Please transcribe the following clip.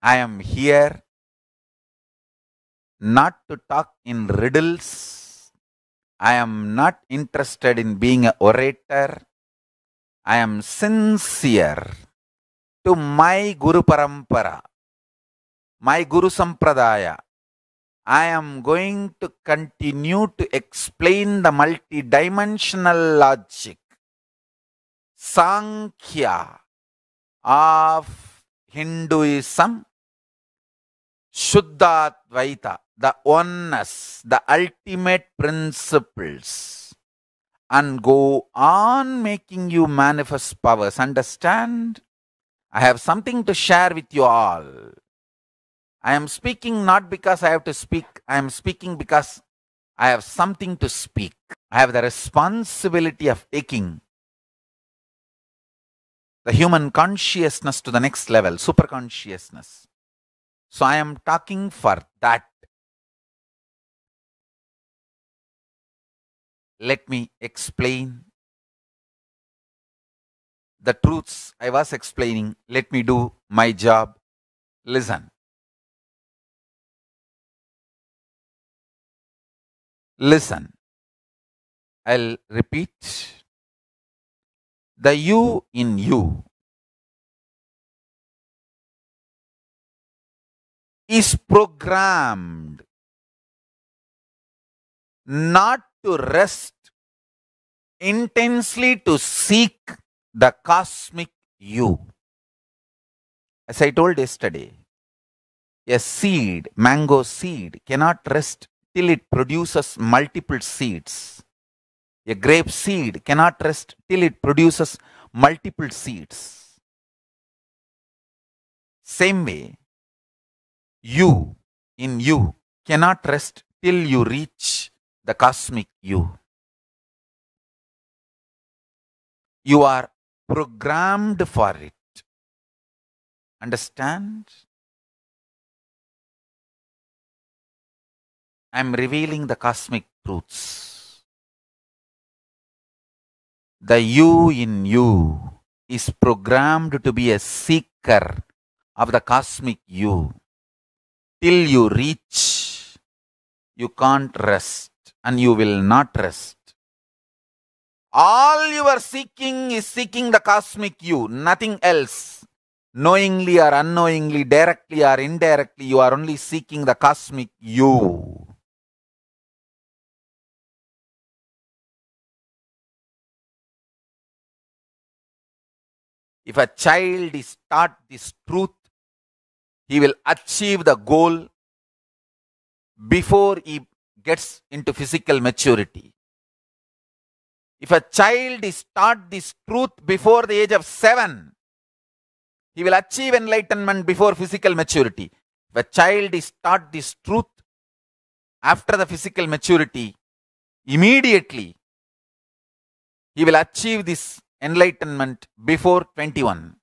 I am here not to talk in riddles. I am not interested in being an orator. I am sincere to my Guru Parampara, my Guru Sampradaya. I am going to continue to explain the multidimensional logic, Sankhya of Hinduism Shuddhatvaita, the oneness, the ultimate principles, and go on making you manifest powers. Understand? I have something to share with you all. I am speaking not because I have to speak, I am speaking because I have something to speak. I have the responsibility of taking the human consciousness to the next level, super consciousness. So I am talking for that. Let me explain the truths I was explaining. Let me do my job. Listen. Listen. I'll repeat. The you in you is programmed not to rest, intensely to seek the cosmic you. As I told yesterday, a seed, mango seed, cannot rest till it produces multiple seeds. A grape seed cannot rest till it produces multiple seeds. Same way, you in you cannot rest till you reach the cosmic you. You are programmed for it. Understand? I am revealing the cosmic truths. The you in you is programmed to be a seeker of the cosmic you till you reach, you can't rest and you will not rest. All you are seeking is seeking the cosmic you, nothing else. Knowingly or unknowingly, directly or indirectly, you are only seeking the cosmic you. If a child is taught this truth he will achieve the goal before he gets into physical maturity. If a child is taught this truth before the age of seven, he will achieve enlightenment before physical maturity. If a child is taught this truth after the physical maturity, immediately he will achieve this enlightenment before 21.